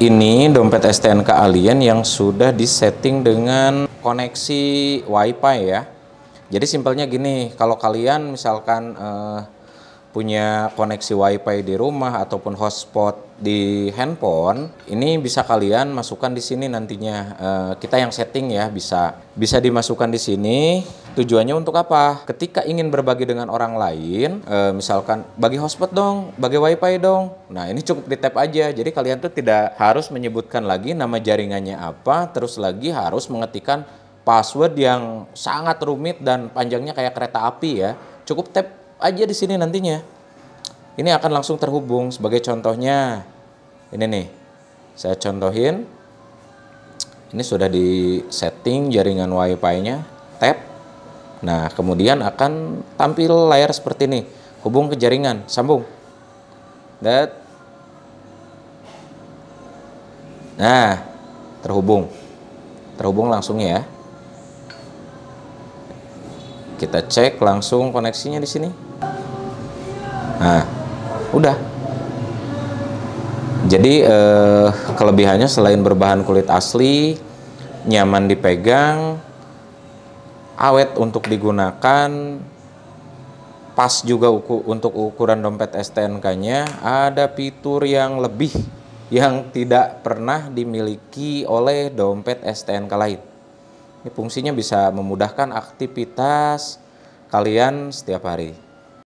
ini dompet STNK Alien yang sudah disetting dengan koneksi WiFi ya. Jadi simpelnya gini, kalau kalian misalkan eh, punya koneksi WiFi di rumah ataupun hotspot di handphone, ini bisa kalian masukkan di sini nantinya. Eh, kita yang setting ya bisa bisa dimasukkan di sini. Tujuannya untuk apa? Ketika ingin berbagi dengan orang lain, e, misalkan bagi hotspot dong, bagi wifi dong. Nah ini cukup di tap aja. Jadi kalian tuh tidak harus menyebutkan lagi nama jaringannya apa, terus lagi harus mengetikkan password yang sangat rumit dan panjangnya kayak kereta api ya. Cukup tap aja di sini nantinya. Ini akan langsung terhubung sebagai contohnya. Ini nih, saya contohin. Ini sudah di setting jaringan wifi-nya, tap Nah, kemudian akan tampil layar seperti ini. Hubung ke jaringan, sambung. That. Nah, terhubung. Terhubung langsung ya. Kita cek langsung koneksinya di sini. Nah, udah. Jadi eh, kelebihannya selain berbahan kulit asli, nyaman dipegang, awet untuk digunakan pas juga uku, untuk ukuran dompet STNK-nya ada fitur yang lebih yang tidak pernah dimiliki oleh dompet STNK lain. Ini fungsinya bisa memudahkan aktivitas kalian setiap hari.